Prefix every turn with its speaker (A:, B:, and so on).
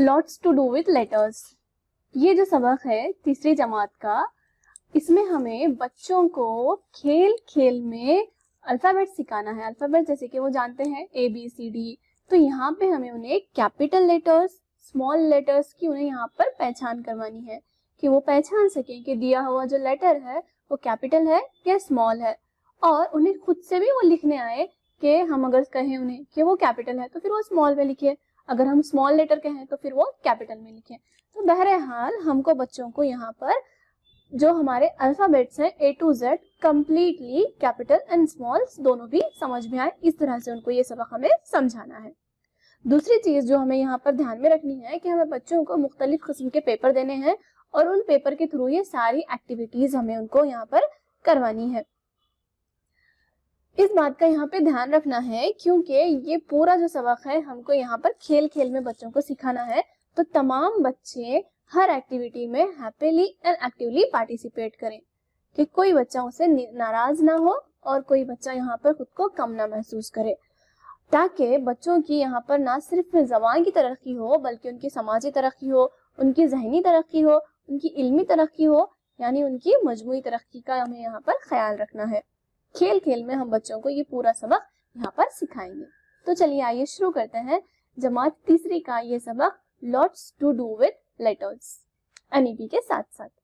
A: lots to do with letters ये जो सबक है तीसरी जमात का इसमें हमें बच्चों को खेल खेल में अल्फ़ाबेट सिखाना है अल्फ़ाबेट जैसे कि वो जानते हैं ए बी सी डी तो यहाँ पे हमें उन्हें कैपिटल लेटर्स स्मॉल लेटर्स की उन्हें यहाँ पर पहचान करवानी है कि वो पहचान सकें कि दिया हुआ जो लेटर है वो कैपिटल है या स्मॉल है और उन्हें खुद से भी वो लिखने आए कि हम अगर कहें उन्हें कि वो कैपिटल है तो फिर वो स्मॉल में लिखे अगर हम स्मॉल लेटर के हैं तो फिर वो कैपिटल में लिखें तो बहरहाल हमको बच्चों को यहाँ पर जो हमारे अल्फाबेट्स हैं A to Z completely capital and small दोनों भी समझ में आए इस तरह से उनको ये सबक हमें समझाना है दूसरी चीज जो हमें यहाँ पर ध्यान में रखनी है कि हमें बच्चों को मुख्तलिफ किस्म के पेपर देने हैं और उन पेपर के थ्रू ये सारी एक्टिविटीज हमें उनको यहाँ पर करवानी है इस बात का यहाँ पे ध्यान रखना है क्योंकि ये पूरा जो सबक है हमको यहाँ पर खेल खेल में बच्चों को सिखाना है तो तमाम बच्चे हर एक्टिविटी में हैप्पीली एंड एक्टिवली पार्टिसिपेट करें कि कोई बच्चा उसे नाराज ना हो और कोई बच्चा यहाँ पर खुद को कम ना महसूस करे ताकि बच्चों की यहाँ पर ना सिर्फ जबान की तरक्की हो बल्कि उनकी समाजी तरक्की हो उनकी जहनी तरक्की हो उनकी इल्मी तरक्की हो यानी उनकी मजमू तरक्की का हमें यहाँ पर ख्याल रखना है खेल खेल में हम बच्चों को ये पूरा सबक यहाँ पर सिखाएंगे तो चलिए आइए शुरू करते हैं जमात तीसरी का ये सबक lots to do with letters NEP के साथ साथ